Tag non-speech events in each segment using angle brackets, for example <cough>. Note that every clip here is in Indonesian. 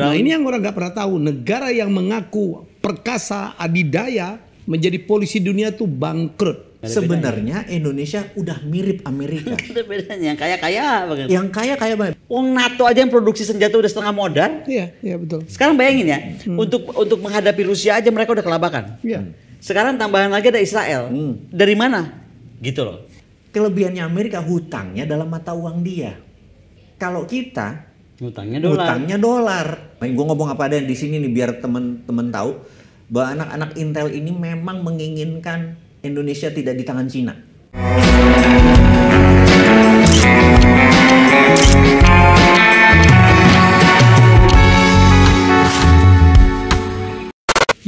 Nah ini yang orang nggak pernah tahu. Negara yang mengaku perkasa adidaya menjadi polisi dunia itu bangkrut. Sebenarnya Indonesia udah mirip Amerika. <laughs> Yang kaya kaya banget. Yang kaya kaya banget. Wong NATO aja yang produksi senjata udah setengah modal. Iya, iya betul. Sekarang bayangin ya, hmm. untuk untuk menghadapi Rusia aja mereka udah kelabakan. Iya. Hmm. Sekarang tambahan lagi ada Israel. Hmm. Dari mana? Gitu loh. Kelebihannya Amerika hutangnya dalam mata uang dia. Kalau kita Utangnya dolar. Utangnya dolar. Main nah, gue ngomong apa ada di sini nih biar temen-temen tahu bahwa anak-anak Intel ini memang menginginkan Indonesia tidak di tangan Cina.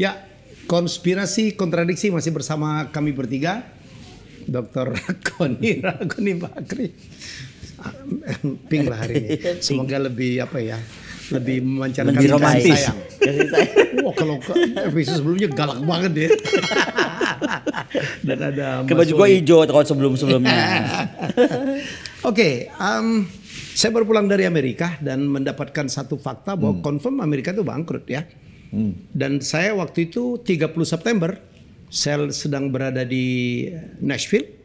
Ya, konspirasi kontradiksi masih bersama kami bertiga. Dr. Koni <laughs> Ragoni Bakri. <laughs> pink lah hari ini. Iya, Semoga lebih apa ya? Lebih memancarkan lebih romantis. sayang. Kasih sayang. Wah, kalau episode sebelumnya galak banget ya. <laughs> Dan ada Kebaju gua hijau tahun sebelum-sebelumnya. <laughs> Oke, okay, um, saya baru pulang dari Amerika dan mendapatkan satu fakta bahwa hmm. confirm Amerika itu bangkrut ya. Hmm. Dan saya waktu itu 30 September saya sedang berada di Nashville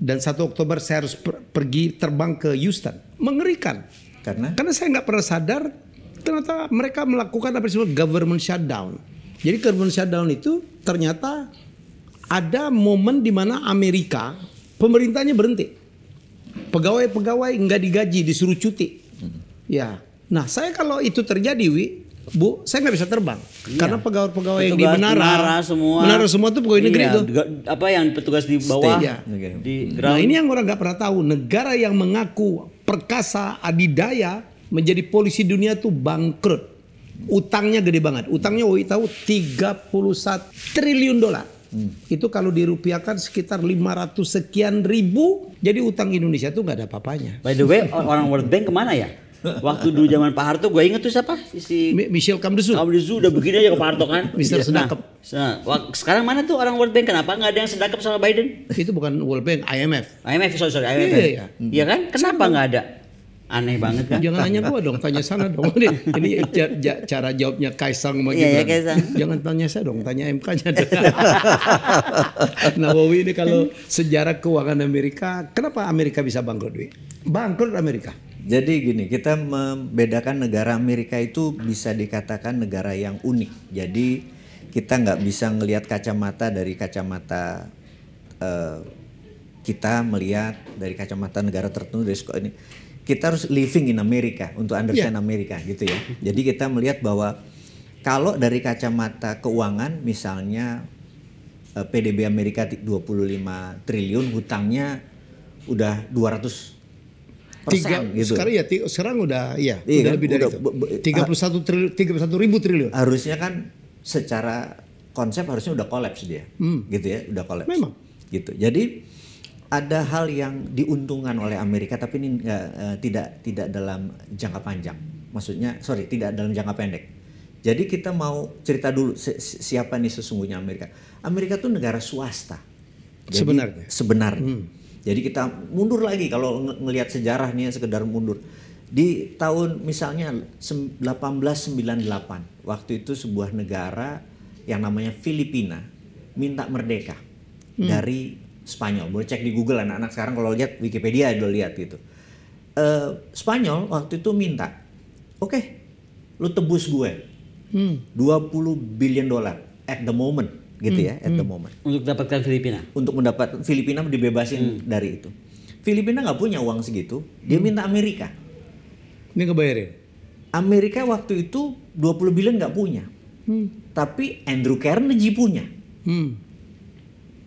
dan 1 Oktober saya harus per pergi terbang ke Houston. Mengerikan. Karena? Karena saya nggak pernah sadar ternyata mereka melakukan apa disebut government shutdown. Jadi government shutdown itu ternyata ada momen di mana Amerika pemerintahnya berhenti. Pegawai-pegawai nggak digaji, disuruh cuti. Hmm. Ya. Nah, saya kalau itu terjadi, Wi, Bu, saya nggak bisa terbang. Iya. Karena pegawai-pegawai yang di menara, menara semua, menara semua tuh pegawai iya, negeri tuh. Apa yang petugas di bawah? Stay, ya. Di nah, nah ini yang orang nggak pernah tahu. Negara yang mengaku perkasa adidaya menjadi polisi dunia tuh bangkrut. Utangnya gede banget. Utangnya woi tahu 31 triliun dolar. Hmm. Itu kalau dirupiahkan sekitar 500 sekian ribu. Jadi utang Indonesia tuh nggak ada apa-apanya. By the way, orang World Bank kemana ya? Waktu dulu zaman Pak Harto, gue inget tuh siapa? Si Michel Kamdesu. Kamdesu udah begini aja ke Pak Harto kan. <laughs> Mister ya, Sedakep. Nah, sekarang mana tuh orang World Bank? Kenapa nggak ada yang sedakep sama Biden? Itu bukan World Bank, IMF. IMF, sorry, sorry IMF. Iya, iya, iya. kan? Kenapa kan- nggak ada? aneh banget kan? Jangan tanya gua dong, tanya sana dong. <laughs> Ini, cara jawabnya Kaisang sama iya, iya, Gibran. ya, Jangan tanya saya dong, tanya MK-nya. <laughs> nah, Wowi ini kalau sejarah keuangan Amerika, kenapa Amerika bisa bangkrut, duit Bangkrut Amerika. Jadi gini, kita membedakan negara Amerika itu bisa dikatakan negara yang unik. Jadi kita nggak bisa ngelihat kacamata dari kacamata uh, kita melihat dari kacamata negara tertentu dari sekolah ini. Kita harus living in Amerika untuk understand yeah. Amerika gitu ya. Jadi kita melihat bahwa kalau dari kacamata keuangan misalnya eh, PDB Amerika 25 triliun, hutangnya udah 200 tiga, gitu. Sekarang ya sekarang udah ya iya, udah kan? lebih dari tiga puluh satu triliun ribu triliun. Harusnya kan secara konsep harusnya udah kolaps dia. Hmm. Gitu ya, udah kolaps. Memang. Gitu. Jadi ada hal yang diuntungkan oleh Amerika tapi ini uh, tidak tidak dalam jangka panjang. Maksudnya sorry, tidak dalam jangka pendek. Jadi kita mau cerita dulu si siapa nih sesungguhnya Amerika. Amerika tuh negara swasta. Jadi, sebenarnya. Sebenarnya. Hmm jadi kita mundur lagi kalau ng ngelihat sejarah nih sekedar mundur. Di tahun misalnya 1898, waktu itu sebuah negara yang namanya Filipina minta merdeka hmm. dari Spanyol. Boleh cek di Google anak-anak sekarang kalau lihat Wikipedia udah lihat gitu. Uh, Spanyol waktu itu minta, oke, okay, lu tebus gue hmm. 20 billion dollar at the moment gitu hmm. ya at the hmm. moment. Untuk mendapatkan Filipina. Untuk mendapat Filipina dibebasin hmm. dari itu. Filipina nggak punya uang segitu, dia hmm. minta Amerika. Ini kebayarin. Amerika waktu itu 20 billion nggak punya. Hmm. Tapi Andrew Carnegie punya. Hmm.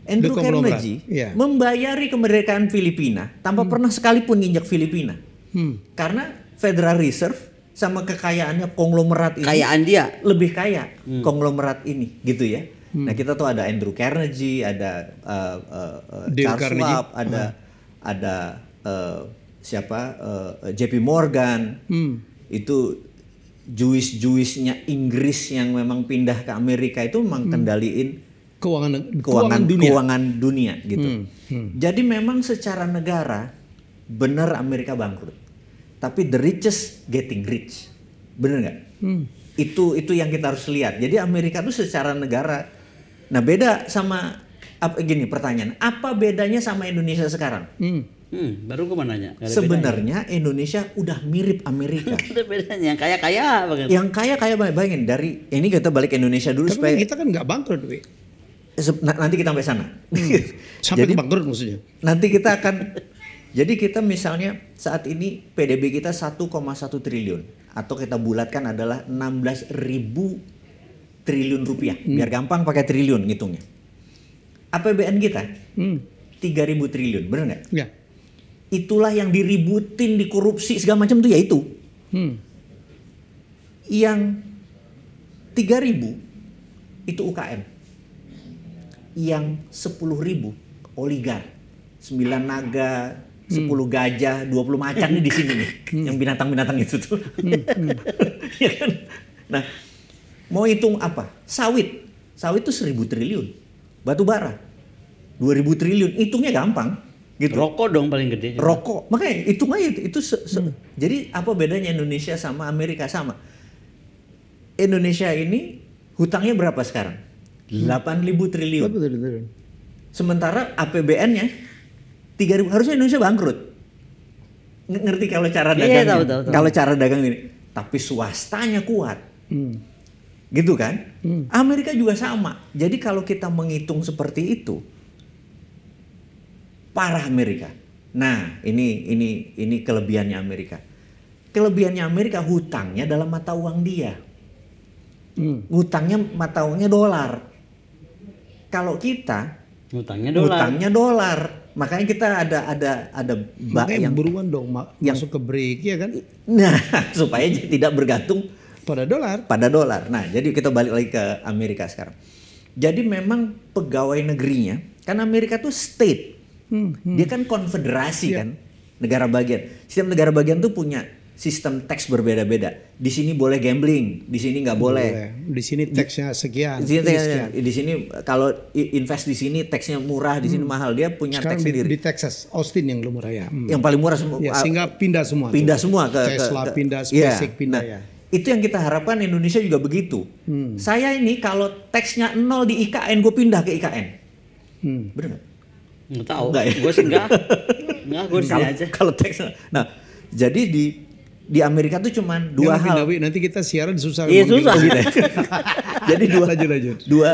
Andrew Dukung Carnegie yeah. membayari kemerdekaan Filipina tanpa hmm. pernah sekalipun injak Filipina. Hmm. Karena Federal Reserve sama kekayaannya konglomerat ini kayaan dia lebih kaya hmm. konglomerat ini gitu ya Nah, hmm. Nah kita tuh ada Andrew Carnegie, ada uh, uh, Charles Carnegie. Schwab, ada hmm. ada uh, siapa uh, JP Morgan. Hmm. Itu Jewish-Jewishnya Inggris yang memang pindah ke Amerika itu memang hmm. kendaliin keuangan keuangan dunia. keuangan dunia gitu. Hmm. Hmm. Jadi memang secara negara benar Amerika bangkrut. Tapi the richest getting rich. Bener nggak? Hmm. Itu itu yang kita harus lihat. Jadi Amerika itu secara negara Nah beda sama apa gini pertanyaan apa bedanya sama Indonesia sekarang? Hmm. Hmm, baru gue mau nanya. Sebenarnya bedanya. Indonesia udah mirip Amerika. <laughs> bedanya, gitu? yang kaya kaya banget. Yang kaya kaya banget, bayangin dari ini kita balik Indonesia dulu Tapi supaya kita kan nggak bangkrut, duit. Nanti kita sampai sana. Hmm. <laughs> Sampai jadi, bangkrut maksudnya. Nanti kita akan jadi kita misalnya saat ini PDB kita 1,1 triliun atau kita bulatkan adalah 16 ribu triliun rupiah. Hmm. Biar gampang pakai triliun ngitungnya. APBN kita hmm. ribu triliun, benar nggak? Ya. Itulah yang diributin, dikorupsi segala macam tuh ya itu. Hmm. Yang tiga ribu itu UKM. Yang sepuluh ribu oligar. sembilan naga, hmm. sepuluh hmm. gajah, puluh macan nih di sini nih. Hmm. Yang binatang-binatang itu tuh. Hmm. hmm. <laughs> Ya kan? Nah, Mau hitung apa? Sawit. Sawit itu seribu triliun. Batu bara. Dua ribu triliun. Hitungnya gampang. Gitu. Rokok dong paling gede. Rokok. Makanya hitung aja itu. itu se -se hmm. Jadi apa bedanya Indonesia sama Amerika? Sama. Indonesia ini hutangnya berapa sekarang? Delapan ribu triliun. Sementara APBN-nya tiga ribu. harusnya Indonesia bangkrut. Ngerti kalau cara iya, dagang Iya, tahu, tahu, tahu. Kalau cara dagang ini, tapi swastanya kuat. Hmm gitu kan? Hmm. Amerika juga sama. Jadi kalau kita menghitung seperti itu, parah Amerika. Nah, ini ini ini kelebihannya Amerika. Kelebihannya Amerika hutangnya dalam mata uang dia. Hmm. Hutangnya mata uangnya dolar. Kalau kita hutangnya dolar. Hutangnya dolar. Makanya kita ada ada ada bank yang buruan dong yang, masuk ke break ya kan? Nah, <laughs> supaya tidak bergantung pada dolar. Pada dolar. Nah, jadi kita balik lagi ke Amerika sekarang. Jadi memang pegawai negerinya, kan Amerika tuh state. Hmm, hmm. Dia kan konfederasi yeah. kan, negara bagian. Sistem negara bagian tuh punya sistem teks berbeda-beda. Di sini boleh gambling, di sini nggak boleh. boleh. Di sini teksnya sekian. Di sini, sekian. Di sini kalau invest di sini teksnya murah, di sini hmm. mahal. Dia punya teks sendiri. Di Texas, Austin yang lumayan ya. Hmm. Yang paling murah semua. Ya, sehingga pindah semua. Pindah tuh. semua ke Tesla ke, ke, pindah, iya. SpaceX yeah. pindah nah, ya. Itu yang kita harapkan Indonesia juga begitu. Hmm. Saya ini kalau teksnya nol di IKN, gue pindah ke IKN. Hmm. Bener gak? Nggak tahu. Nggak ya? Gue sih nggak. enggak, <laughs> gue sih aja. Kalau teksnya, nah jadi di di Amerika tuh cuman dua hal. Pindah, nanti kita siaran susah. Iya susah. Gitu. <laughs> jadi dua, lanjut, lanjut. dua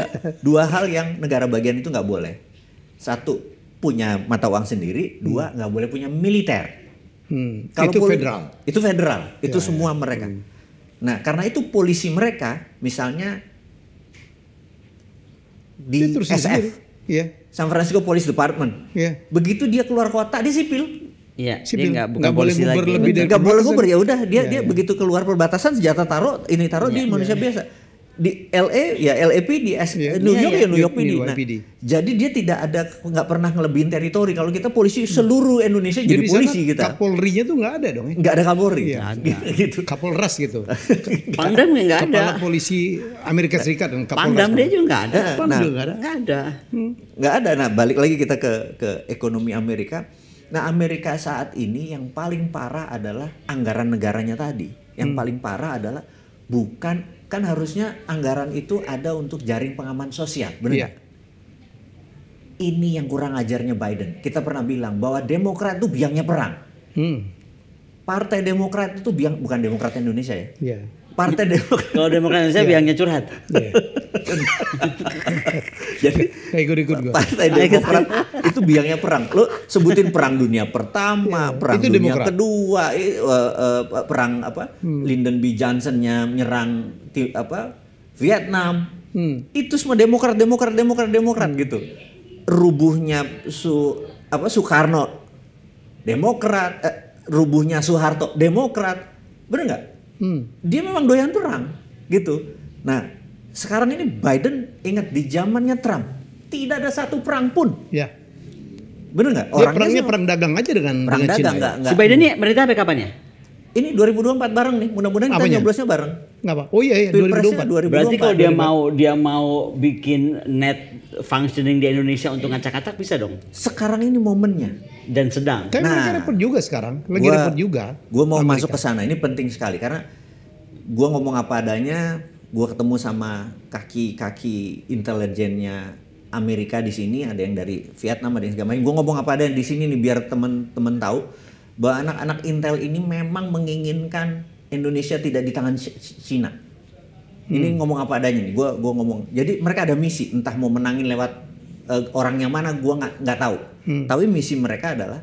dua hal yang negara bagian itu nggak boleh. Satu punya mata uang sendiri, dua hmm. nggak hmm. boleh punya militer. Hmm. Kalau itu federal. Itu federal. Itu ya, semua ya. mereka. Hmm. Nah, karena itu polisi mereka misalnya di terus SF, ya. San Francisco Police Department. Ya. Begitu dia keluar kota dia sipil. Iya, dia nggak bukan gak boleh lagi. Lebih dari gak boleh uber ya udah dia ya, dia ya. begitu keluar perbatasan senjata taruh ini taruh ya, di iya, manusia ya. biasa di LA ya LAPD yeah, New iya, York iya. ya New York PD. nah, jadi dia tidak ada nggak pernah ngelebihin teritori. Kalau kita polisi hmm. seluruh Indonesia jadi, jadi polisi kita. Kapolri-nya tuh nggak ada dong. Ya? Nggak ada Kapolri. Ya, gitu. Kapolras gitu. <laughs> Pangdam nggak ada. Kepala polisi Amerika Serikat dan Kapolras. Pangdam dia juga nggak ada. Nah, nggak ada. Nggak ada. Hmm. ada. Nah balik lagi kita ke ke ekonomi Amerika. Nah Amerika saat ini yang paling parah adalah anggaran negaranya tadi. Yang hmm. paling parah adalah bukan kan harusnya anggaran itu ada untuk jaring pengaman sosial, benar? Iya. Ini yang kurang ajarnya Biden. Kita pernah bilang bahwa Demokrat itu biangnya perang. Hmm. Partai Demokrat itu biang bukan Demokrat Indonesia ya. Yeah. Partai iya. Demokrat. Kalau Demokrat Indonesia yeah. biangnya curhat. Yeah. <laughs> Jadi ikut -ikut gua. Partai Demokrat itu biangnya perang. Lo sebutin perang dunia pertama, yeah. perang itu dunia Demokrat. kedua, uh, uh, perang apa? Hmm. Lyndon B Johnsonnya menyerang apa? Vietnam. Hmm. Itu semua Demokrat, Demokrat, Demokrat, Demokrat hmm. gitu. Rubuhnya su apa Soekarno Demokrat, eh, rubuhnya Soeharto Demokrat. Bener nggak? Hmm. Dia memang doyan perang gitu. Nah, sekarang ini Biden ingat di zamannya Trump tidak ada satu perang pun. Ya. Bener nggak? Orangnya perangnya perang dagang aja dengan perang dengan dagang Cina. Ya? Enggak, enggak. Si Biden ini merintah sampai kapan ya? Ini 2024 bareng nih. Mudah-mudahan kita nyoblosnya bareng. Enggak apa. Oh iya iya 2024. 2024. Berarti kalau dia 2024. mau dia mau bikin net functioning di Indonesia untuk ngacak acak bisa dong. Sekarang ini momennya dan sedang. Kayak nah, mereka repot juga sekarang. Lagi gua, repot juga. Gua mau Amerika. masuk ke sana. Ini penting sekali karena gua ngomong apa adanya, gua ketemu sama kaki-kaki intelijennya Amerika di sini, ada yang dari Vietnam, ada yang segala macam. Gue ngomong apa adanya di sini nih biar temen-temen tahu bahwa anak-anak Intel ini memang menginginkan Indonesia tidak di tangan Cina. Hmm. Ini ngomong apa adanya nih. Gua gua ngomong. Jadi mereka ada misi, entah mau menangin lewat uh, orang yang mana gua nggak nggak tahu. Hmm. Tapi misi mereka adalah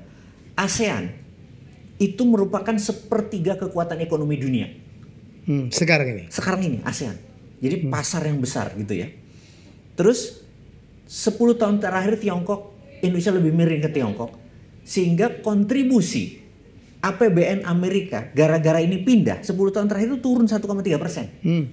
ASEAN itu merupakan sepertiga kekuatan ekonomi dunia. Hmm, sekarang ini. Sekarang ini ASEAN. Jadi hmm. pasar yang besar gitu ya. Terus 10 tahun terakhir Tiongkok Indonesia lebih miring ke Tiongkok sehingga kontribusi APBN Amerika gara-gara ini pindah 10 tahun terakhir itu turun 1,3 persen. Hmm.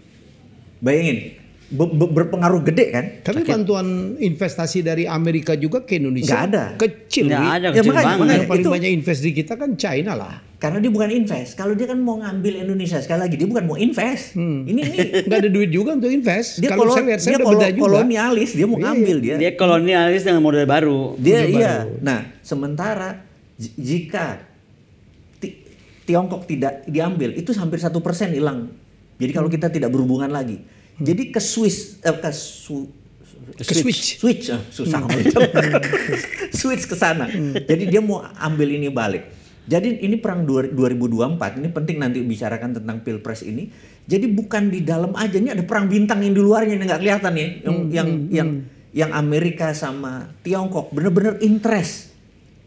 Bayangin, be berpengaruh gede kan? Tapi bantuan investasi dari Amerika juga ke Indonesia Gak ada. kecil. Gak ada, ya, kecil ya, makanya, banget. Makanya, yang paling itu, banyak invest di kita kan China lah. Karena dia bukan invest. Kalau dia kan mau ngambil Indonesia sekali lagi dia bukan mau invest. Hmm. Ini ini <laughs> nggak ada duit juga untuk invest. Dia kalau saya lihat saya dia kolon, kolonialis dia mau iya. ngambil dia. Dia kolonialis dengan model baru. Dia model iya. Baru. Nah sementara jika Tiongkok tidak diambil itu hampir satu persen hilang. Jadi kalau kita tidak berhubungan lagi, hmm. jadi ke Swiss eh, ke Su ke switch switch, switch. Ah, susah hmm. <laughs> switch ke sana hmm. jadi dia mau ambil ini balik jadi ini perang 2024 ini penting nanti bicarakan tentang pilpres ini jadi bukan di dalam aja ini ada perang bintang yang di luarnya yang nggak kelihatan ya yang hmm. yang hmm. yang hmm. yang Amerika sama Tiongkok bener-bener interest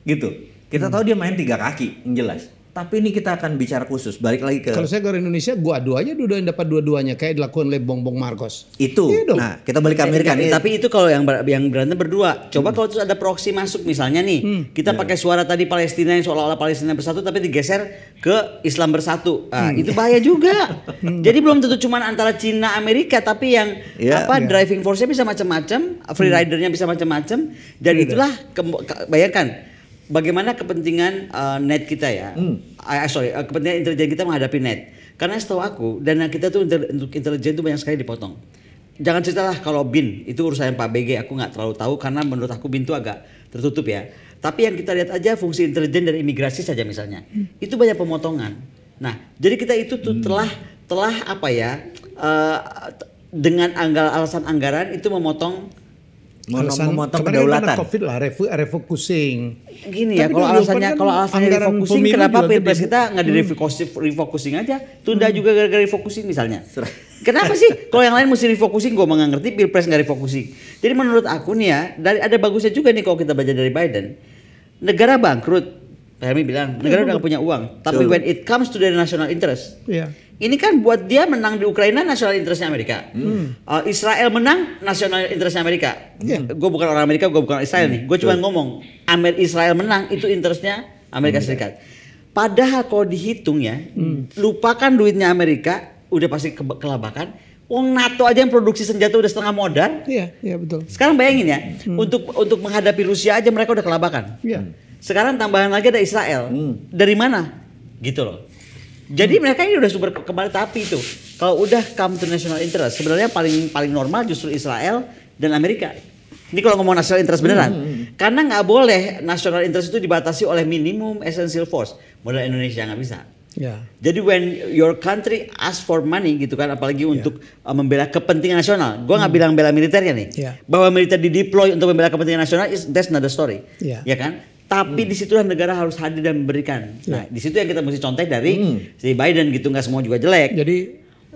gitu kita hmm. tahu dia main tiga kaki yang jelas tapi ini kita akan bicara khusus. Balik lagi ke Kalau saya ke Indonesia, gua adu dua yang dapat dua-duanya kayak dilakukan oleh Bongbong Marcos. Itu. Iya dong. Nah, kita balik ke Amerika nih. Tapi itu kalau yang ber yang berantem berdua. Coba hmm. kalau terus ada proksi masuk misalnya nih, hmm. kita iya. pakai suara tadi Palestina yang seolah-olah Palestina bersatu tapi digeser ke Islam bersatu. Nah, hmm. itu bahaya juga. <laughs> Hmm. Jadi belum tentu cuma antara Cina Amerika tapi yang yeah. apa yeah. driving force-nya bisa macam-macam, hmm. free ridernya bisa macam-macam dan itulah bayangkan bagaimana kepentingan uh, net kita ya? Hmm. Uh, sorry, uh, kepentingan intelijen kita menghadapi net. Karena setahu aku dana kita tuh untuk intelijen itu banyak sekali dipotong. Jangan ceritalah kalau bin itu urusan Pak BG aku nggak terlalu tahu karena menurut aku bin itu agak tertutup ya. Tapi yang kita lihat aja fungsi intelijen dari imigrasi saja misalnya. Hmm. Itu banyak pemotongan. Nah, jadi kita itu tuh hmm. telah telah apa ya? Uh, dengan anggal alasan anggaran itu memotong alasan memotong kedaulatan. Karena COVID lah refu, eh, refocusing. Gini ya, kalau alasannya kan kalau alasannya refocusing, kenapa pilpres kita nggak di hmm. refocusing aja? Tunda hmm. juga gara-gara refocusing misalnya. kenapa sih? Kalau yang lain mesti refocusing, gue nggak ngerti pilpres nggak refocusing. Jadi menurut aku nih ya, dari ada bagusnya juga nih kalau kita belajar dari Biden. Negara bangkrut, Pak Hermi bilang, negara iya. udah nggak punya uang. Tapi when it comes to the national interest, yeah ini kan buat dia menang di Ukraina nasional interestnya Amerika. Hmm. Uh, Israel menang nasional interestnya Amerika. Yeah. Gue bukan orang Amerika, gue bukan orang Israel hmm. nih. Gue cuma ngomong Amer Israel menang itu interestnya Amerika hmm. Serikat. Padahal kalau dihitung ya, hmm. lupakan duitnya Amerika, udah pasti ke kelabakan. Wong NATO aja yang produksi senjata udah setengah modal. Iya, iya betul. Sekarang bayangin ya, hmm. untuk untuk menghadapi Rusia aja mereka udah kelabakan. Iya. Sekarang tambahan lagi ada Israel. Hmm. Dari mana? Gitu loh. Jadi mereka ini udah super kembali tapi itu kalau udah come to national interest sebenarnya paling paling normal justru Israel dan Amerika. Ini kalau ngomong national interest beneran, hmm, hmm, hmm. karena nggak boleh national interest itu dibatasi oleh minimum essential force. Modal Indonesia nggak bisa. Yeah. Jadi when your country ask for money gitu kan, apalagi yeah. untuk uh, membela kepentingan nasional. gue nggak hmm. bilang bela militernya nih, yeah. bahwa militer dideploy untuk membela kepentingan nasional is that's another story, yeah. ya kan? tapi hmm. di situ negara harus hadir dan memberikan. Ya. Nah, di situ yang kita mesti contoh dari hmm. si Biden gitu nggak semua juga jelek. Jadi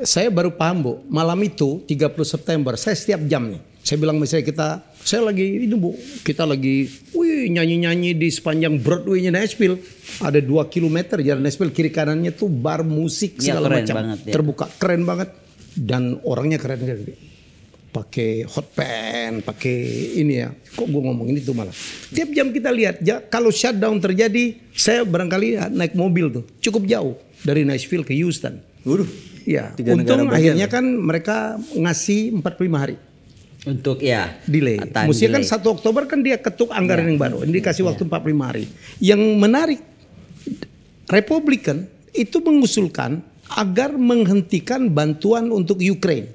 saya baru paham Bu, malam itu 30 September saya setiap jam nih. Saya bilang misalnya kita saya lagi ini Bu, kita lagi wih nyanyi-nyanyi di sepanjang Broadway-nya Nashville. Ada dua kilometer jalan Nashville kiri kanannya tuh bar musik iya, segala ya, macam banget, ya. terbuka keren banget dan orangnya keren-keren pakai hot pan, pakai ini ya. Kok gue ngomongin itu malah. Tiap jam kita lihat, ya, kalau shutdown terjadi, saya barangkali ah, naik mobil tuh, cukup jauh dari Nashville ke Houston. Waduh. Iya, ya, Tiga untung akhirnya kan mereka ngasih 45 hari. Untuk ya delay. Mesti kan 1 Oktober kan dia ketuk anggaran ya. yang baru. Ini ya, dikasih ya. waktu 45 hari. Yang menarik Republikan itu mengusulkan agar menghentikan bantuan untuk Ukraine.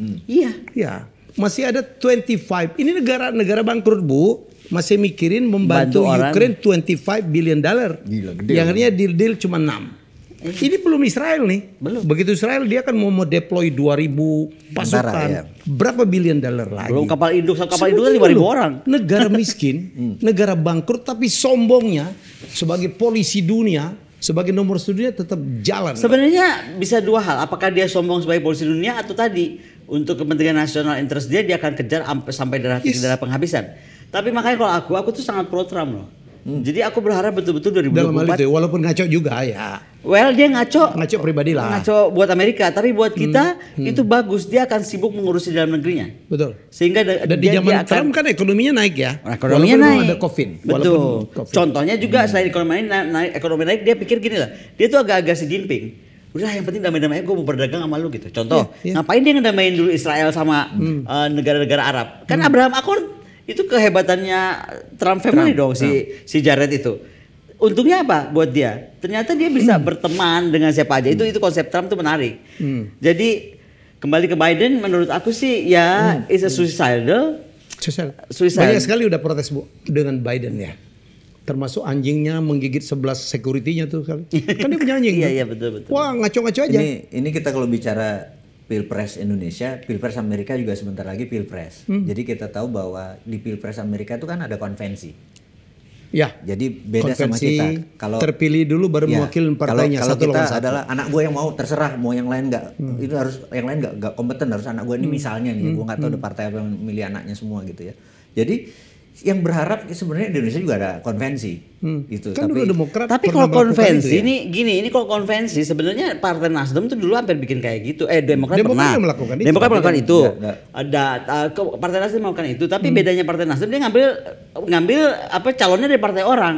Hmm. Iya. Iya. Masih ada 25. Ini negara-negara bangkrut, Bu. Masih mikirin membantu Bantu orang. 25 billion dollar. Gila, gede. Yang akhirnya deal deal cuma 6. Eh. Ini belum Israel nih. Belum. Begitu Israel dia kan mau deploy 2000 pasukan. Antara, ya. Berapa billion dollar lagi? Belum kapal induk sama kapal induk 5000 orang. <laughs> Negara miskin, <laughs> hmm. negara bangkrut tapi sombongnya sebagai polisi dunia sebagai nomor studinya tetap jalan. Sebenarnya bisa dua hal, apakah dia sombong sebagai polisi dunia atau tadi untuk kepentingan nasional interest dia dia akan kejar sampai darah yes. darah penghabisan. Tapi makanya kalau aku aku tuh sangat pro Trump loh. Hmm. Jadi aku berharap betul-betul 2024 Dalam hal itu, ya, walaupun ngaco juga ya. Well, dia ngaco. Ngaco pribadi lah. Ngaco buat Amerika, tapi buat hmm. kita hmm. Hmm. itu bagus. Dia akan sibuk mengurusi dalam negerinya. Betul. Sehingga Dan dia, di zaman akan, Trump kan ekonominya naik ya. Nah, ekonominya walaupun naik. ada COVID. Betul. COVID. Contohnya juga hmm. selain ekonomi naik, naik, ekonomi naik, dia pikir gini lah. Dia tuh agak-agak si Jinping udah yang penting damai-damai gue mau berdagang sama lu gitu. Contoh, yeah, yeah. ngapain dia ngedamain dulu Israel sama hmm. Eh, negara-negara hmm. uh, Arab? Kan hmm. Abraham Accord itu kehebatannya Trump family Trump, dong Trump. si si Jared itu. Untungnya apa buat dia? Ternyata dia bisa hmm. berteman dengan siapa aja. Itu hmm. itu konsep Trump tuh menarik. Hmm. Jadi kembali ke Biden menurut aku sih ya hmm. is a suicidal. Suicidal. Suicidal. Banyak sekali udah protes Bu dengan Biden ya termasuk anjingnya menggigit sebelas securitynya tuh kali. kan dia punya anjing. <laughs> Iya iya betul betul. Wah ngaco-ngaco aja. Ini ini kita kalau bicara pilpres Indonesia, pilpres Amerika juga sebentar lagi pilpres. Hmm. Jadi kita tahu bahwa di pilpres Amerika itu kan ada konvensi. Ya. Jadi beda sama kita. Kalau terpilih dulu baru ya, mewakili partainya. Kalau, kalau kita satu. adalah anak gue yang mau terserah, mau yang lain nggak. Hmm. Itu harus yang lain nggak kompeten harus anak gue ini hmm. misalnya nih, hmm. gue nggak tahu hmm. partai apa yang milih anaknya semua gitu ya. Jadi yang berharap sebenarnya Indonesia juga ada konvensi hmm. itu kan tapi demokrat tapi kalau konvensi ya? ini gini ini kalau konvensi sebenarnya partai Nasdem tuh dulu hampir bikin kayak gitu eh demokrat, demokrat pernah melakukan itu, demokrat melakukan itu kan- iya, iya. ada uh, partai Nasdem melakukan itu tapi hmm. bedanya partai Nasdem dia ngambil ngambil apa calonnya dari partai orang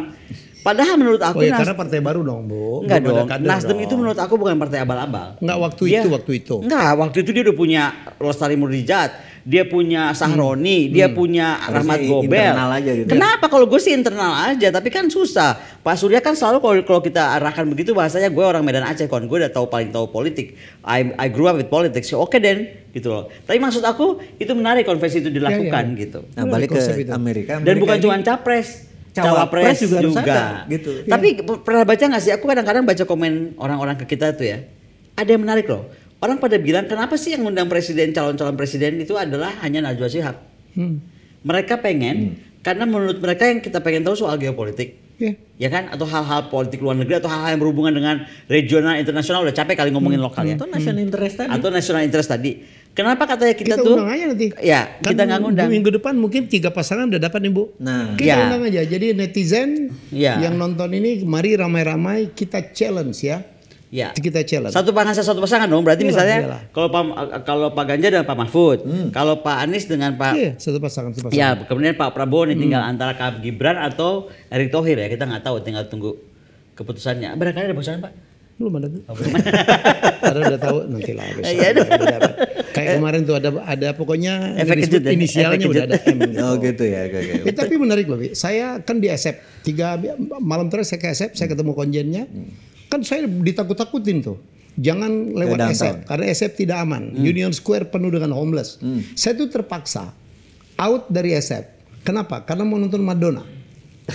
Padahal menurut aku oh, ya, Nas... karena partai baru dong, Bu. Enggak dong. Nasdem itu menurut aku bukan partai abal-abal. Enggak waktu dia, itu, waktu itu. Enggak, waktu itu dia udah punya Lestari Murdijat, dia punya Sahroni, hmm. dia hmm. punya Rahmat Harusnya Gobel. Aja gitu. Ya. Kenapa kalau gue sih internal aja, tapi kan susah. Pak Surya kan selalu kalau kita arahkan begitu bahasanya gue orang Medan Aceh kon, gue udah tahu paling tahu politik. I, I grew up with politics. So, Oke okay, Den, gitu loh. Tapi maksud aku itu menarik konversi itu iya, iya. dilakukan ya, ya. gitu. Nah, balik ke Amerika. Amerika. Dan bukan cuma capres cawapres juga, juga. ada, gitu. Iya. Tapi pernah baca nggak sih? Aku kadang-kadang baca komen orang-orang ke kita tuh ya. Ada yang menarik loh. Orang pada bilang kenapa sih yang undang presiden calon-calon presiden itu adalah hanya Najwa Shihab. Hmm. Mereka pengen hmm. karena menurut mereka yang kita pengen tahu soal geopolitik. Yeah. Ya kan atau hal-hal politik luar negeri atau hal-hal yang berhubungan dengan regional internasional udah capek kali ngomongin hmm. lokal ya. Atau national hmm. interest tadi. Atau national interest tadi Kenapa katanya kita, kita tuh? Undang aja nanti. Ya, kan kita nggak undang. Minggu depan mungkin tiga pasangan udah dapat nih bu. Nah, kita ya. undang aja. Jadi netizen ya. yang nonton ini, mari ramai-ramai kita challenge ya. Ya. Kita challenge. Satu pasangan satu pasangan dong. Berarti iyalah, misalnya kalau Pak kalau Pak Ganjar dan Pak Mahfud, hmm. kalau Pak Anies dengan Pak Iya, satu pasangan satu pasangan. Ya, kemudian Pak Prabowo nih hmm. tinggal antara Kak Gibran atau Erick Thohir ya. Kita nggak tahu, tinggal tunggu keputusannya. Barangkali ada keputusan Pak belum ada tuh. Oh, <laughs> karena udah tahu nanti lah Ya, Kayak eh. kemarin tuh ada ada pokoknya Efek kejut, ya? inisialnya udah ada M. Gitu. Oh gitu ya. Okay, okay. ya eh, tapi menarik loh, saya kan di SF e tiga malam terakhir saya ke SF, e saya ketemu konjennya, hmm. kan saya ditakut-takutin tuh. Jangan lewat SF e karena SF tidak aman. Hmm. Union Square penuh dengan homeless. Hmm. Saya tuh terpaksa out dari SF. Kenapa? Karena mau nonton Madonna.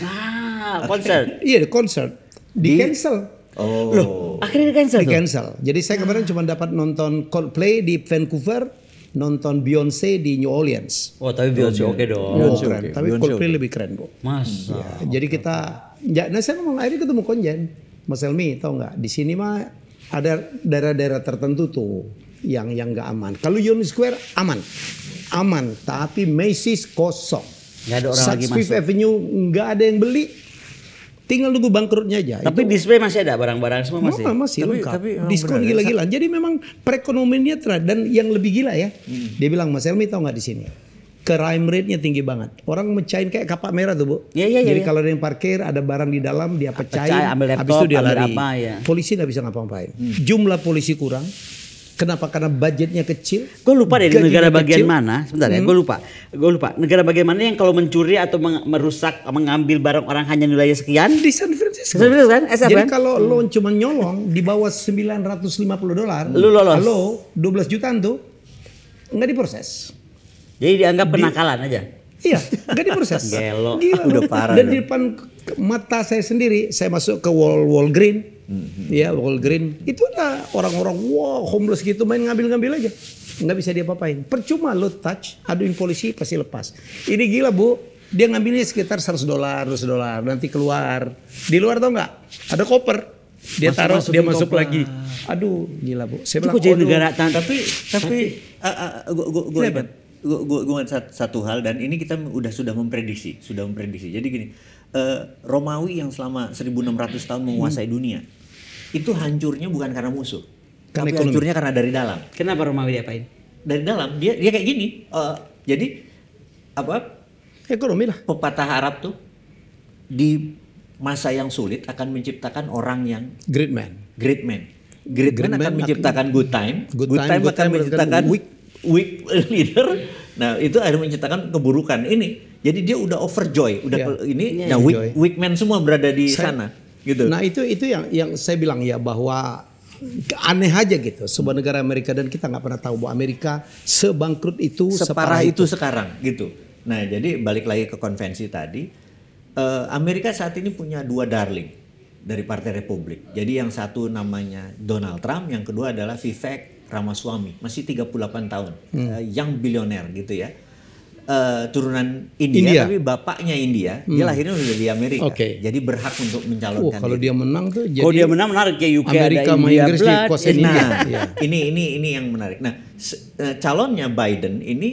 Ah, konser. <laughs> Iya, konser. Di, di cancel. Oh. Loh, Akhirnya di cancel. Di cancel. Tuh? Jadi saya kemarin ah. cuma dapat nonton Coldplay di Vancouver, nonton Beyonce di New Orleans. Oh, tapi Beyonce oke dong. Beyonce keren. Okay. Tapi Beyonce Coldplay okay. lebih keren bu. Mas. Ya, okay. Jadi kita ya nah saya ngomong akhirnya ketemu Konjen. Mas Elmi, tau nggak? Di sini mah ada daerah-daerah tertentu tuh yang yang nggak aman. Kalau Union Square aman, aman. Tapi Macy's kosong. Nggak ada orang Saks lagi Fifth Avenue nggak ada yang beli Tinggal nunggu bangkrutnya aja. Tapi itu, display masih ada barang-barang semua masih. Masih, masih tapi, lengkap. Tapi, ah, Diskon gila ya. gila Jadi memang perekonomiannya terhadap dan yang lebih gila ya. Hmm. Dia bilang Mas Elmi tahu nggak di sini? crime rate-nya tinggi banget. Orang mecahin kayak kapak merah tuh, Bu. Iya, iya, iya Jadi ya. kalau ada yang parkir, ada barang di dalam, dia ah, pecahin, Pecah, ambil laptop, habis itu dia lari. Apa, ya. Polisi nggak bisa ngapa-ngapain. Hmm. Jumlah polisi kurang, Kenapa? Karena budgetnya kecil. Gue lupa deh negara bagian kecil. mana. Sebentar ya, hmm. gue lupa. Gue lupa. Negara bagian mana yang kalau mencuri atau merusak, mengambil barang orang hanya nilainya sekian? Di San Francisco. San Francisco kan? SF, Jadi kalau hmm. lo cuma nyolong di bawah 950 dolar, hmm. lo lolos. Lo 12 jutaan tuh nggak diproses. Jadi dianggap penakalan di, aja. Iya, nggak diproses. <laughs> Gelo. Gila, Udah parah. Dan di depan mata saya sendiri, saya masuk ke Wall Wall Green hmm. ya Walgreen itu ada orang-orang wow homeless gitu main ngambil-ngambil aja nggak bisa dia papain percuma lo touch aduin polisi pasti lepas ini gila bu dia ngambilnya sekitar 100 dolar 100 dolar nanti keluar di luar tau nggak ada koper dia masuk, taruh dia masuk koper. lagi aduh gila bu saya bilang jadi negara tangan tapi tapi gue eh, eh, eh, gua, gua, satu hal dan ini kita udah sudah memprediksi sudah memprediksi jadi gini uh, Romawi yang selama 1600 tahun menguasai hmm. dunia itu hancurnya bukan karena musuh karena tapi hancurnya karena dari dalam kenapa Romawi diapain dari dalam dia dia kayak gini uh, jadi apa ekonomi lah pepatah Arab tuh di masa yang sulit akan menciptakan orang yang great man great man great, great man, man akan menciptakan good time good, good time, time good akan time menciptakan weak weak <laughs> leader nah itu akhirnya menciptakan keburukan ini jadi dia udah overjoy, udah yeah. Iya. ini yeah, nah weak, weak man semua berada di saya, sana gitu. Nah, itu itu yang yang saya bilang ya bahwa aneh aja gitu sebuah negara Amerika dan kita nggak pernah tahu bahwa Amerika sebangkrut itu separah, separah itu. itu sekarang gitu. Nah, jadi balik lagi ke konvensi tadi eh, Amerika saat ini punya dua darling dari Partai Republik. Jadi yang satu namanya Donald Trump, yang kedua adalah Vivek Ramaswamy, masih 38 tahun, hmm. uh, yang bilioner gitu ya Eh, turunan India, India, tapi bapaknya India, hmm. dia lahirnya udah di Amerika. Okay. Jadi berhak untuk mencalonkan. Oh, kalau dia, menang tuh jadi Kalau dia menang menarik ya UK Amerika ada India Inggris blood. Di nah, India. Nah, ya. ini ini ini yang menarik. Nah, eh, calonnya Biden ini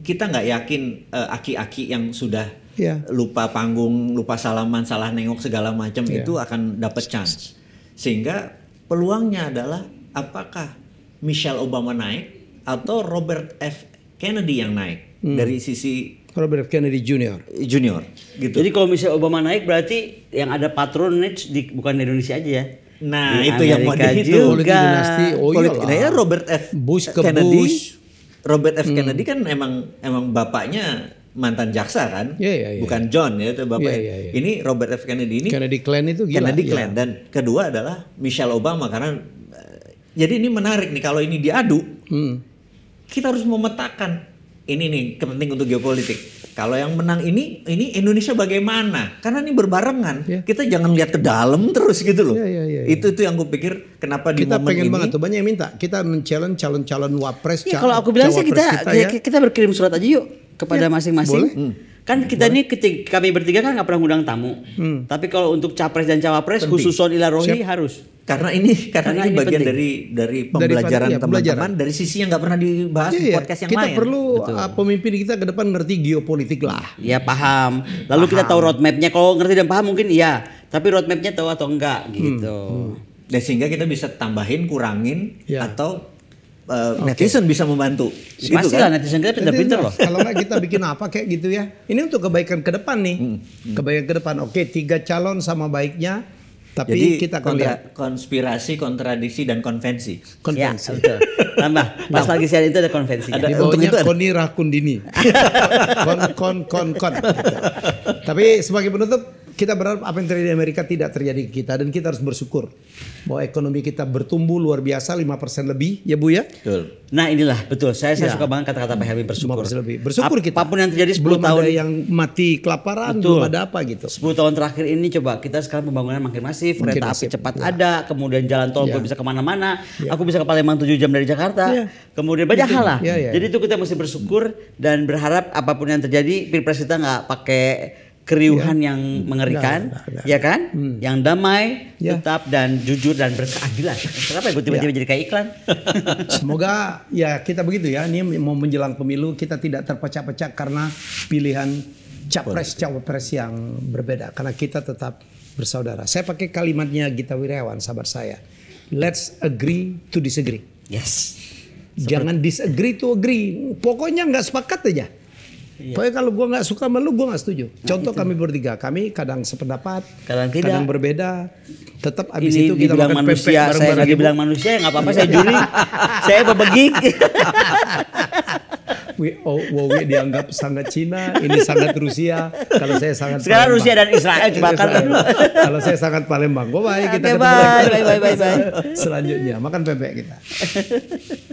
kita nggak yakin aki eh, aki-aki yang sudah yeah. lupa panggung, lupa salaman, salah nengok segala macam yeah. itu akan dapat chance. Sehingga peluangnya adalah apakah Michelle Obama naik atau Robert F Kennedy yang naik hmm. dari sisi Robert F. Kennedy Junior. Junior, gitu. Jadi kalau misalnya Obama naik berarti yang ada patronage di, bukan di Indonesia aja ya. Nah, di itu Amerika yang mau itu Juga. Politik dinasti, oh iya Politik, nah, ya Robert F. Bush ke Kennedy. Bush. Robert F. Hmm. Kennedy kan emang emang bapaknya mantan jaksa kan, yeah, yeah, yeah. bukan John ya itu bapaknya. Yeah, yeah, yeah. Ini Robert F Kennedy ini. Kennedy clan itu gila. Kennedy clan iya. yeah. dan kedua adalah Michelle Obama karena eh, jadi ini menarik nih kalau ini diadu. Hmm kita harus memetakan ini nih penting untuk geopolitik. Kalau yang menang ini, ini Indonesia bagaimana? Karena ini berbarengan. Yeah. Kita jangan lihat ke dalam terus gitu loh. Yeah, yeah, yeah, yeah. Itu itu yang gue pikir kenapa kita di momen pengen banget tuh banyak yang minta. Kita mencalon calon-calon wapres. Ya, kalau aku bilang sih kita kita, ya, ya. kita berkirim surat aja yuk kepada iya. masing-masing. Yeah, Kan iya, kita iya. ini ketika kami bertiga kan nggak pernah ngundang tamu. Hmm. Tapi kalau untuk capres dan cawapres khusus Son Ilarohi harus. Karena ini karena, karena ini, bagian penting. dari dari pembelajaran teman-teman dari, dari sisi yang nggak pernah dibahas iya, di iya. podcast yang kita lain. Kita perlu uh, Betul. pemimpin kita ke depan ngerti geopolitik lah. Ya paham. Lalu paham. kita tahu roadmapnya. Kalau ngerti dan paham mungkin iya. Tapi roadmapnya tahu atau enggak hmm. gitu. Hmm. Hmm. Dan sehingga kita bisa tambahin, kurangin ya. atau uh, eh, okay. netizen bisa membantu. Gitu Pasti kan? netizen kita pintar-pintar loh. Kalau nggak kita bikin apa kayak gitu ya. Ini untuk kebaikan ke depan nih. Hmm. hmm. Kebaikan ke depan. Oke, tiga calon sama baiknya. Tapi Jadi, kita kontra, lihat. konspirasi, kontradiksi dan konvensi. Konvensi. Ya, betul. Tambah. Pas lagi siaran itu ada konvensi. Ada, ya. bawahnya itu ada. Koni Rakundini. <laughs> kon kon kon kon. Tapi sebagai penutup kita berharap apa yang terjadi di Amerika tidak terjadi ke kita dan kita harus bersyukur bahwa ekonomi kita bertumbuh luar biasa 5% lebih ya Bu ya. Betul. Nah inilah betul saya, saya ya. suka banget kata-kata Pak Helmi bersyukur. lebih. Bersyukur kita. Apapun yang terjadi 10 belum tahun ada yang mati kelaparan betul. belum ada apa gitu. 10 tahun terakhir ini coba kita sekarang pembangunan makin masif, makin kereta api cepat ya. ada, kemudian jalan tol ya. bisa kemana-mana, ya. aku bisa ke Palembang 7 jam dari Jakarta, ya. kemudian banyak hal lah. Ya, ya, ya. Jadi itu kita mesti bersyukur dan berharap apapun yang terjadi pilpres kita nggak pakai keriuhan iya. hmm. ya. yang mengerikan, nah, nah, nah. ya kan? Hmm. Yang damai, ya. tetap dan jujur dan berkeadilan. Kenapa gue ya. tiba-tiba ya. jadi kayak iklan? <laughs> Semoga ya kita begitu ya. Ini mau menjelang pemilu kita tidak terpecah-pecah karena pilihan capres cawapres yang berbeda. Karena kita tetap bersaudara. Saya pakai kalimatnya Gita Wirawan, sahabat saya. Let's agree to disagree. Yes. Jangan disagree to agree. Pokoknya nggak sepakat aja Iya. Pokoknya kalau gue nggak suka sama lu, gue nggak setuju. Nah, Contoh itu. kami bertiga, kami kadang sependapat, kadang tidak, kadang berbeda. Tetap abis Ini itu kita makan manusia, pepek bareng Saya lagi bilang gitu. manusia, ya nggak apa-apa. saya juri, <laughs> saya bebegik. <laughs> We, oh, Wowi dianggap sangat Cina, ini sangat Rusia. Kalau saya sangat sekarang Palembang. Rusia dan Israel cuma kan. <laughs> Kalau saya sangat Palembang. Bye bye kita okay, ketemu bye, bye, bye, bye, bye. Selanjutnya makan bebek kita.